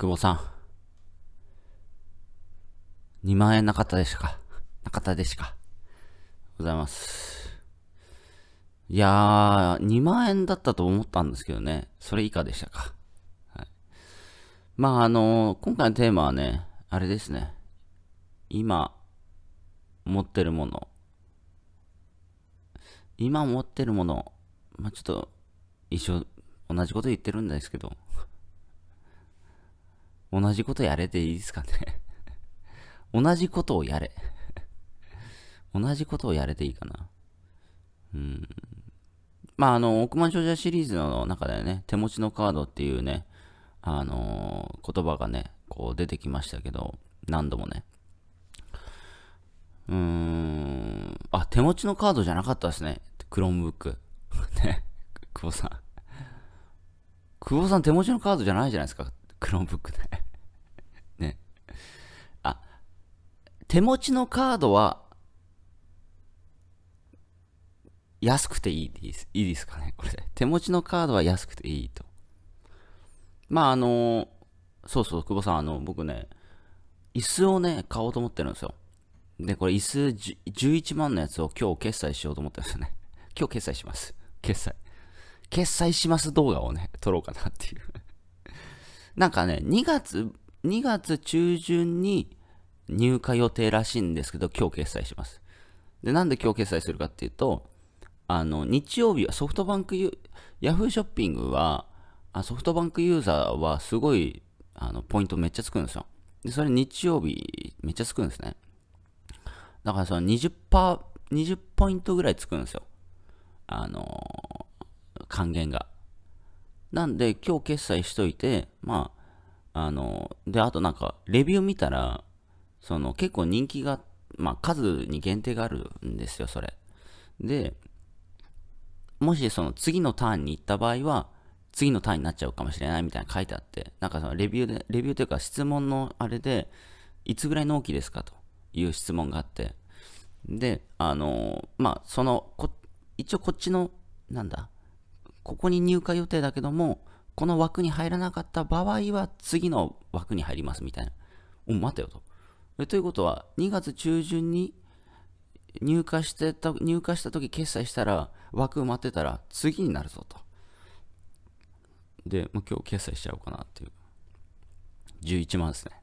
久保さん。2万円なかったでしか。なかったでしか。ございます。いやー、2万円だったと思ったんですけどね。それ以下でしたか。はい、まあ、あのー、今回のテーマはね、あれですね。今、持ってるもの。今持ってるもの。まあ、ちょっと、一緒、同じこと言ってるんですけど。同じことやれていいですかね 同じことをやれ同じことをやれていいかな。うん。まあ、あの、億万長者シリーズの中でね、手持ちのカードっていうね、あのー、言葉がね、こう出てきましたけど、何度もね。うーん。あ、手持ちのカードじゃなかったですね。クロームブック。ね、久保さん。久保さん手持ちのカードじゃないじゃないですか。クロームブックで手持ちのカードは、安くていいです。いいですかねこれ。手持ちのカードは安くていいと。まあ、あの、そうそう、久保さん、あの、僕ね、椅子をね、買おうと思ってるんですよ。で、これ椅子11万のやつを今日決済しようと思ってるんですよね。今日決済します。決済。決済します動画をね、撮ろうかなっていうなんかね、2月、2月中旬に、入荷予定らしいんですけど、今日決済します。で、なんで今日決済するかっていうと、あの、日曜日はソフトバンクユ、ヤフーショッピングは、ソフトバンクユーザーはすごい、あの、ポイントめっちゃつくんですよ。で、それ日曜日めっちゃつくんですね。だからその20%、20ポイントぐらいつくんですよ。あの還元が。なんで、今日決済しといて、まあ、あので、あとなんか、レビュー見たら、その結構人気が、まあ、数に限定があるんですよ、それ。で、もしその次のターンに行った場合は、次のターンになっちゃうかもしれないみたいな書いてあって、なんかそのレビューで、レビューというか質問のあれで、いつぐらい納期ですかという質問があって、で、あのー、まあ、そのこ、一応こっちの、なんだ、ここに入会予定だけども、この枠に入らなかった場合は次の枠に入りますみたいな。お、待てよと。ということは、2月中旬に入荷してた、入荷した時決済したら、枠埋まってたら、次になるぞと。で、もう今日決済しちゃおうかなっていう。11万ですね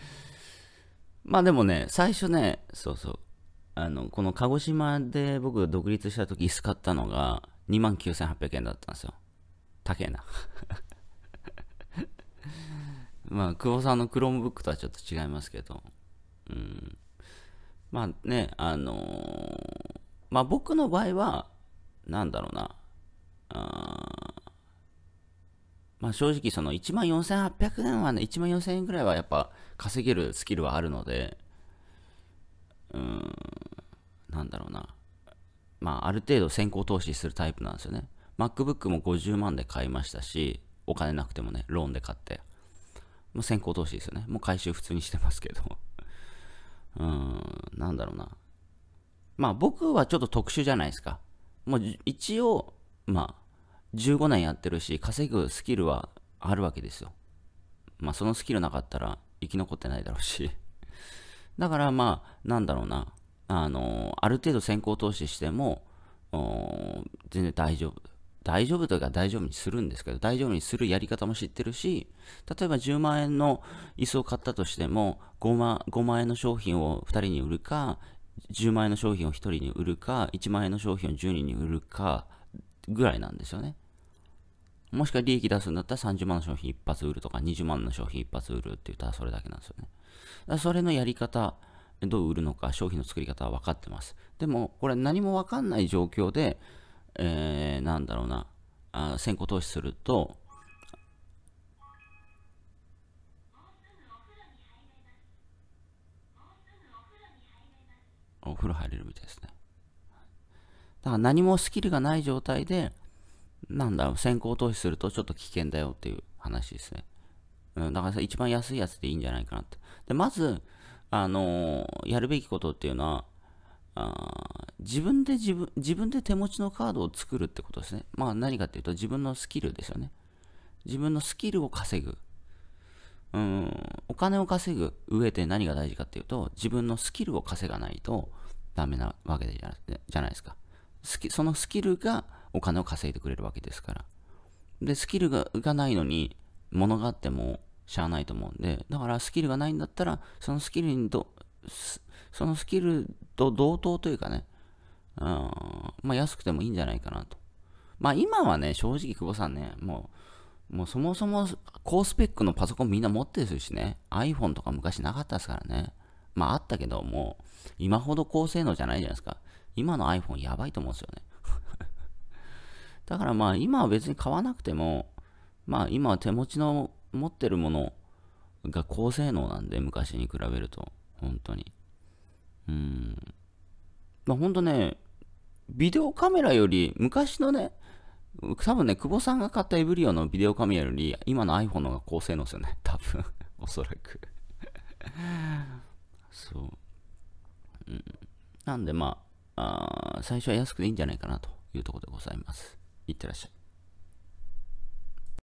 まあでもね、最初ね、そうそう。あの、この鹿児島で僕が独立した時、椅子買ったのが2万9800円だったんですよ。高えなまあ、久保さんの Chromebook とはちょっと違いますけど、うん。まあね、あのー、まあ僕の場合は、なんだろうな、あまあ正直その14,800円はね、14,000円ぐらいはやっぱ稼げるスキルはあるので、うん、なんだろうな、まあある程度先行投資するタイプなんですよね。MacBook も50万で買いましたし、お金なくてもね、ローンで買って。ま先行投資ですよね。もう回収普通にしてますけど。うーん、なんだろうな。まあ僕はちょっと特殊じゃないですか。もう一応、まあ、15年やってるし、稼ぐスキルはあるわけですよ。まあそのスキルなかったら生き残ってないだろうし。だからまあ、なんだろうな。あのー、ある程度先行投資しても、全然大丈夫。大丈夫というか大丈夫にするんですけど、大丈夫にするやり方も知ってるし、例えば10万円の椅子を買ったとしても、5万 ,5 万円の商品を2人に売るか、10万円の商品を1人に売るか、1万円の商品を10人に売るか、ぐらいなんですよね。もしくは利益出すんだったら30万の商品一発売るとか、20万の商品一発売るって言ったらそれだけなんですよね。だそれのやり方、どう売るのか、商品の作り方は分かってます。でも、これ何も分かんない状況で、えー、なんだろうな、あ先行投資すると、お風呂入れるみたいですね。だから何もスキルがない状態で、なんだろう、先行投資するとちょっと危険だよっていう話ですね。うん、だから一番安いやつでいいんじゃないかなって。で、まず、あのー、やるべきことっていうのは、自分で自分、自分で手持ちのカードを作るってことですね。まあ何かっていうと自分のスキルですよね。自分のスキルを稼ぐ。うん、お金を稼ぐ上で何が大事かっていうと、自分のスキルを稼がないとダメなわけじゃないですか。そのスキルがお金を稼いでくれるわけですから。で、スキルががないのに、物があってもしゃあないと思うんで、だからスキルがないんだったら、そのスキルにど、そのスキルと同等というかね、うん、まあ安くてもいいんじゃないかなと。まあ今はね、正直久保さんね、もう、もうそもそも高スペックのパソコンみんな持ってるしね、iPhone とか昔なかったですからね。まああったけど、もう今ほど高性能じゃないじゃないですか。今の iPhone やばいと思うんですよね。だからまあ今は別に買わなくても、まあ今は手持ちの持ってるものが高性能なんで、昔に比べると。本当に。うん。まあ本当ね、ビデオカメラより、昔のね、多分ね、久保さんが買ったエブリオのビデオカメラより、今の iPhone の方が高性能ですよね。多分、おそらく そう。うん、なんで、まあ、あ最初は安くていいんじゃないかなというところでございます。いってらっしゃい。